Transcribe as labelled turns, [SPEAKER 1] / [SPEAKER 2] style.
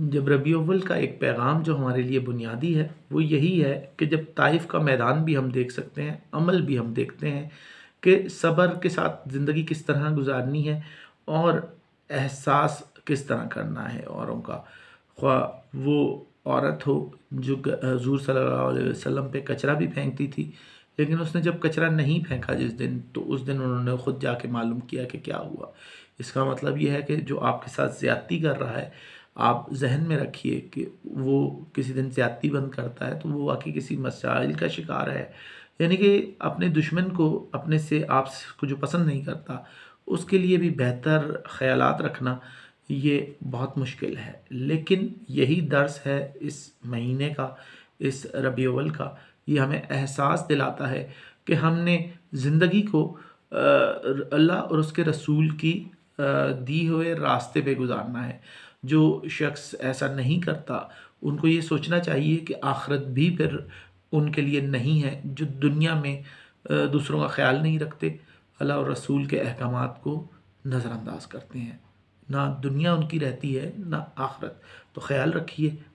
[SPEAKER 1] जब रबी अव्वल का एक पैगाम जो हमारे लिए बुनियादी है वो यही है कि जब ताइफ का मैदान भी हम देख सकते हैं अमल भी हम देखते हैं कि सब्र के साथ ज़िंदगी किस तरह गुजारनी है और एहसास किस तरह करना है औरों का ख्वा वो औरत हो जो हजूर सल्लल्लाहु अलैहि वसल्लम पे कचरा भी फेंकती थी लेकिन उसने जब कचरा नहीं फेंका जिस दिन तो उस दिन उन्होंने ख़ुद जाके मालूम किया कि क्या हुआ इसका मतलब यह है कि जो आपके साथ ज़्यादती कर रहा है आप जहन में रखिए कि वो किसी दिन ज़्यादती बंद करता है तो वो वाकई किसी मसाइल का शिकार है यानी कि अपने दुश्मन को अपने से आप को जो पसंद नहीं करता उसके लिए भी बेहतर ख्याल रखना ये बहुत मुश्किल है लेकिन यही दर्स है इस महीने का इस रबीवल का ये हमें एहसास दिलाता है कि हमने ज़िंदगी को अल्लाह और उसके रसूल की दी हुए रास्ते पे गुजारना है जो शख्स ऐसा नहीं करता उनको ये सोचना चाहिए कि आखरत भी फिर उनके लिए नहीं है जो दुनिया में दूसरों का ख्याल नहीं रखते अल्लाह और रसूल के अहकाम को नज़रअंदाज करते हैं ना दुनिया उनकी रहती है ना आखरत तो ख्याल रखिए